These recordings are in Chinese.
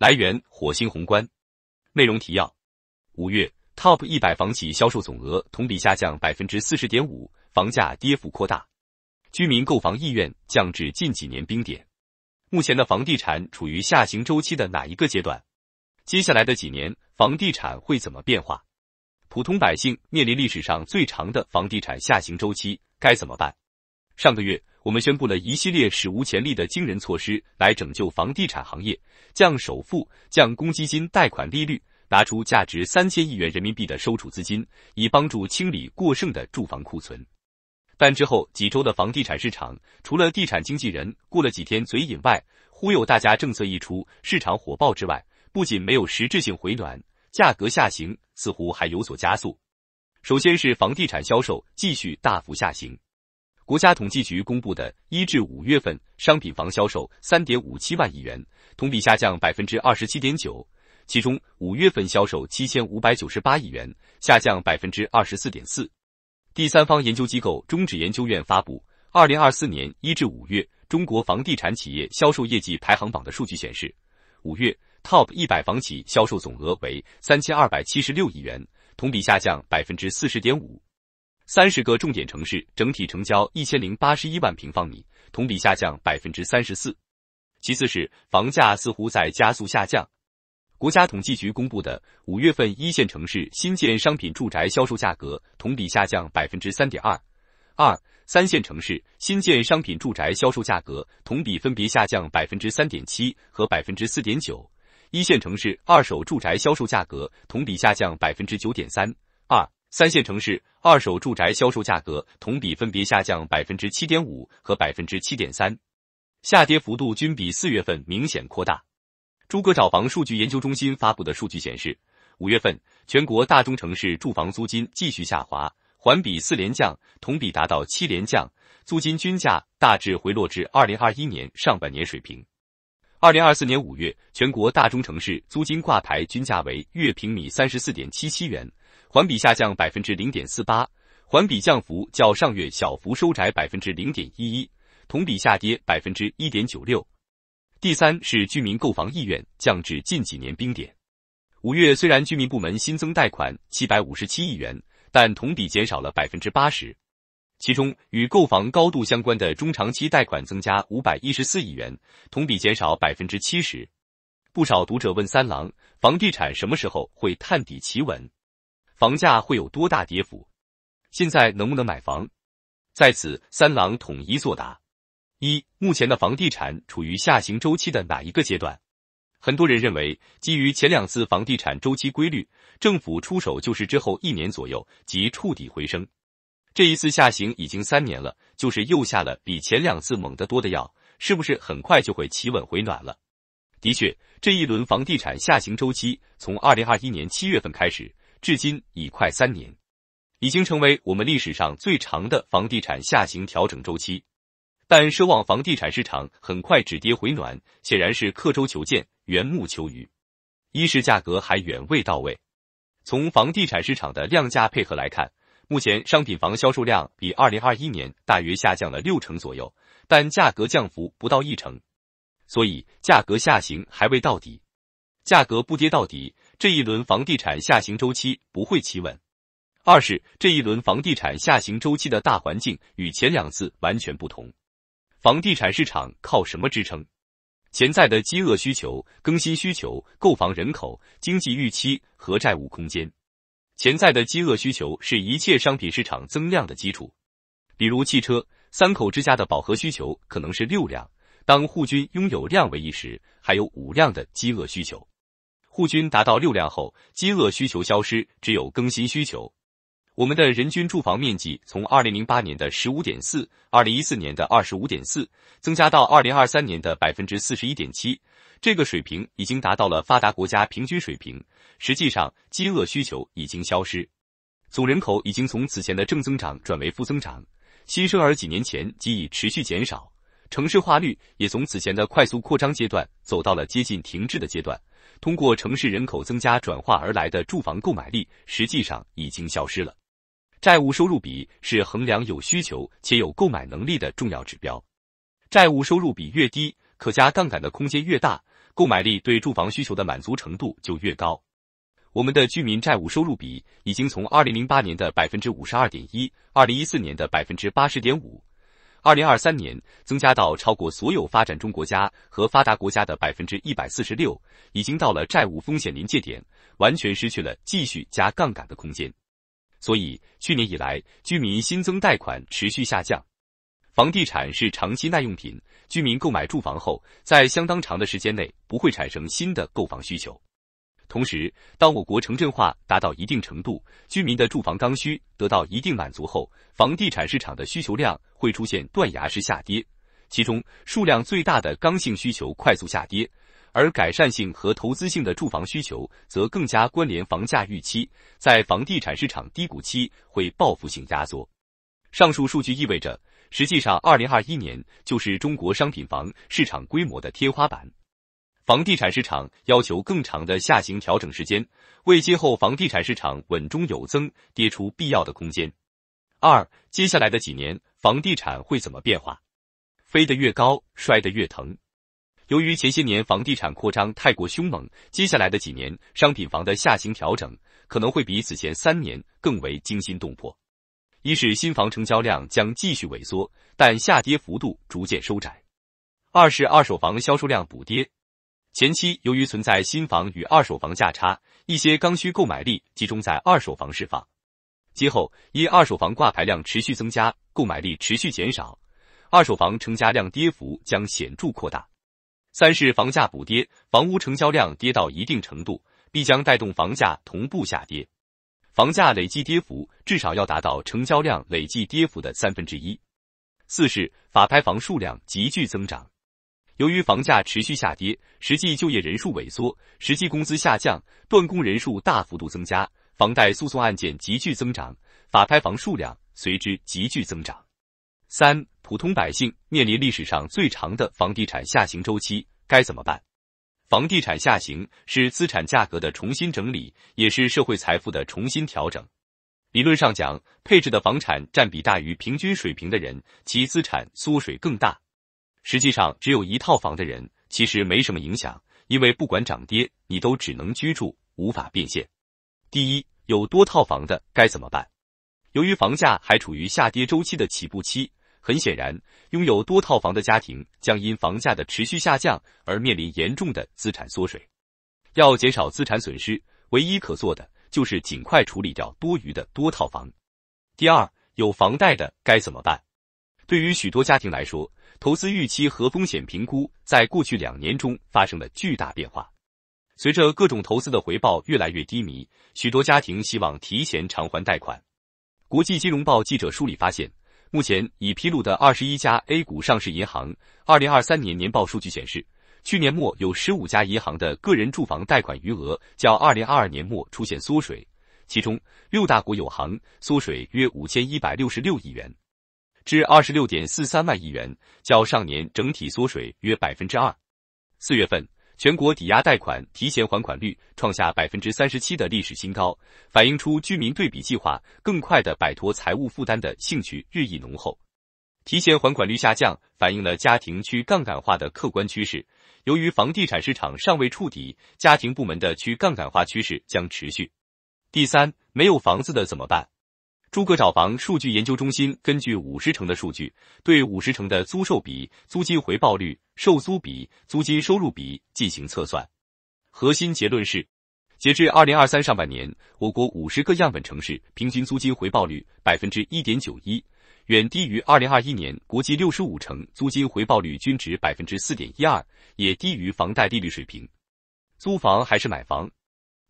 来源：火星宏观，内容提要：五月，top 一百房企销售总额同比下降百分之四十点五，房价跌幅扩大，居民购房意愿降至近几年冰点。目前的房地产处于下行周期的哪一个阶段？接下来的几年，房地产会怎么变化？普通百姓面临历史上最长的房地产下行周期，该怎么办？上个月。我们宣布了一系列史无前例的惊人措施，来拯救房地产行业：降首付、降公积金贷款利率，拿出价值三千亿元人民币的收储资金，以帮助清理过剩的住房库存。但之后几周的房地产市场，除了地产经纪人过了几天嘴瘾外，忽悠大家政策一出市场火爆之外，不仅没有实质性回暖，价格下行似乎还有所加速。首先是房地产销售继续大幅下行。国家统计局公布的1至5月份商品房销售3.57万亿元，同比下降百分之二十七点九。其中，五月份销售7598亿元，下降百分之二十四点四。第三方研究机构中指研究院发布《二零二四年一至五月中国房地产企业销售业绩排行榜》的数据显示，五月 top 一百房企销售总额为三千二百七十六亿元，同比下降百分之四十点五。三十个重点城市整体成交一千零八十一万平方米，同比下降百分之三十四。其次是房价似乎在加速下降。国家统计局公布的五月份一线城市新建商品住宅销售价格同比下降百分之三点二二，三线城市新建商品住宅销售价格同比分别下降百分之三点七和百分之四点九，一线城市二手住宅销售价格同比下降百分之九点三二。三线城市二手住宅销售价格同比分别下降百分之七点五和百分之七点三，下跌幅度均比四月份明显扩大。诸葛找房数据研究中心发布的数据显示，五月份全国大中城市住房租金继续下滑，环比四连降，同比达到七连降，租金均价大致回落至二零二一年上半年水平。二零二四年五月，全国大中城市租金挂牌均价为月平米三十四点七七元。环比下降百分之零点四八，环比降幅较上月小幅收窄百分之零点一一，同比下跌百分之一点九六。第三是居民购房意愿降至近几年冰点。五月虽然居民部门新增贷款七百五十七亿元，但同比减少了百分之八十。其中与购房高度相关的中长期贷款增加五百一十四亿元，同比减少百分之七十。不少读者问三郎：房地产什么时候会探底企稳？房价会有多大跌幅？现在能不能买房？在此，三郎统一作答：一、目前的房地产处于下行周期的哪一个阶段？很多人认为，基于前两次房地产周期规律，政府出手就是之后一年左右即触底回升。这一次下行已经三年了，就是又下了比前两次猛得多的药，是不是很快就会企稳回暖了？的确，这一轮房地产下行周期从二零二一年七月份开始。至今已快三年，已经成为我们历史上最长的房地产下行调整周期。但奢望房地产市场很快止跌回暖，显然是刻舟求剑、缘木求鱼。一是价格还远未到位。从房地产市场的量价配合来看，目前商品房销售量比二零二一年大约下降了六成左右，但价格降幅不到一成，所以价格下行还未到底。价格不跌到底。这一轮房地产下行周期不会企稳。二是这一轮房地产下行周期的大环境与前两次完全不同。房地产市场靠什么支撑？潜在的饥饿需求、更新需求、购房人口、经济预期和债务空间。潜在的饥饿需求是一切商品市场增量的基础。比如汽车，三口之家的饱和需求可能是六辆，当户均拥有量为一时，还有五辆的饥饿需求。户均达到六辆后，饥饿需求消失，只有更新需求。我们的人均住房面积从二零零八年的十五点四，二零一四年的二十五点四，增加到二零二三年的百分之四十一点七，这个水平已经达到了发达国家平均水平。实际上，饥饿需求已经消失，总人口已经从此前的正增长转为负增长，新生儿几年前即已持续减少，城市化率也从此前的快速扩张阶段走到了接近停滞的阶段。通过城市人口增加转化而来的住房购买力，实际上已经消失了。债务收入比是衡量有需求且有购买能力的重要指标。债务收入比越低，可加杠杆的空间越大，购买力对住房需求的满足程度就越高。我们的居民债务收入比已经从二零零八年的百分之五十二点一，二零一四年的百分之八十点五。二零二三年增加到超过所有发展中国家和发达国家的百分之一百四十六，已经到了债务风险临界点，完全失去了继续加杠杆的空间。所以，去年以来，居民新增贷款持续下降。房地产是长期耐用品，居民购买住房后，在相当长的时间内不会产生新的购房需求。同时，当我国城镇化达到一定程度，居民的住房刚需得到一定满足后，房地产市场的需求量会出现断崖式下跌。其中，数量最大的刚性需求快速下跌，而改善性和投资性的住房需求则更加关联房价预期，在房地产市场低谷期会报复性压缩。上述数据意味着，实际上，二零二一年就是中国商品房市场规模的天花板。房地产市场要求更长的下行调整时间，为今后房地产市场稳中有增、跌出必要的空间。二，接下来的几年，房地产会怎么变化？飞得越高，摔得越疼。由于前些年房地产扩张太过凶猛，接下来的几年，商品房的下行调整可能会比此前三年更为惊心动魄。一是新房成交量将继续萎缩，但下跌幅度逐渐收窄；二是二手房销售量补跌。前期由于存在新房与二手房价差，一些刚需购买力集中在二手房释放。今后因二手房挂牌量持续增加，购买力持续减少，二手房成交量跌幅将显著扩大。三是房价补跌，房屋成交量跌到一定程度，必将带动房价同步下跌，房价累计跌幅至少要达到成交量累计跌幅的三分之一。四是法拍房数量急剧增长。由于房价持续下跌，实际就业人数萎缩，实际工资下降，断供人数大幅度增加，房贷诉讼案件急剧增长，法拍房数量随之急剧增长。三，普通百姓面临历史上最长的房地产下行周期，该怎么办？房地产下行是资产价格的重新整理，也是社会财富的重新调整。理论上讲，配置的房产占比大于平均水平的人，其资产缩水更大。实际上，只有一套房的人其实没什么影响，因为不管涨跌，你都只能居住，无法变现。第一，有多套房的该怎么办？由于房价还处于下跌周期的起步期，很显然，拥有多套房的家庭将因房价的持续下降而面临严重的资产缩水。要减少资产损失，唯一可做的就是尽快处理掉多余的多套房。第二，有房贷的该怎么办？对于许多家庭来说，投资预期和风险评估在过去两年中发生了巨大变化。随着各种投资的回报越来越低迷，许多家庭希望提前偿还贷款。国际金融报记者梳理发现，目前已披露的二十一家 A 股上市银行二零二三年年报数据显示，去年末有十五家银行的个人住房贷款余额较二零二二年末出现缩水，其中六大国有行缩水约五千一百六十六亿元。至二十六点四三万亿元，较上年整体缩水约百分之二。四月份，全国抵押贷款提前还款率创下百分之三十七的历史新高，反映出居民对比计划更快的摆脱财务负担的兴趣日益浓厚。提前还款率下降，反映了家庭去杠杆化的客观趋势。由于房地产市场尚未触底，家庭部门的去杠杆化趋势将持续。第三，没有房子的怎么办？诸葛找房数据研究中心根据五十城的数据，对五十城的租售比、租金回报率、售租比、租金收入比进行测算。核心结论是，截至二零二三上半年，我国五十个样本城市平均租金回报率百分之一点九一，远低于二零二一年国际六十五城租金回报率均值百分之四点一二，也低于房贷利率水平。租房还是买房？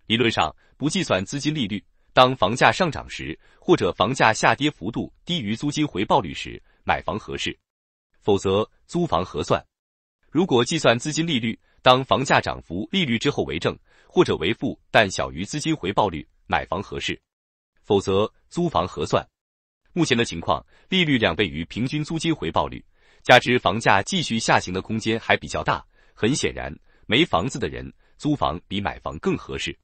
理论上不计算资金利率。当房价上涨时，或者房价下跌幅度低于租金回报率时，买房合适；否则，租房合算。如果计算资金利率，当房价涨幅利率之后为正，或者为负，但小于资金回报率，买房合适；否则，租房合算。目前的情况，利率两倍于平均租金回报率，加之房价继续下行的空间还比较大，很显然，没房子的人租房比买房更合适。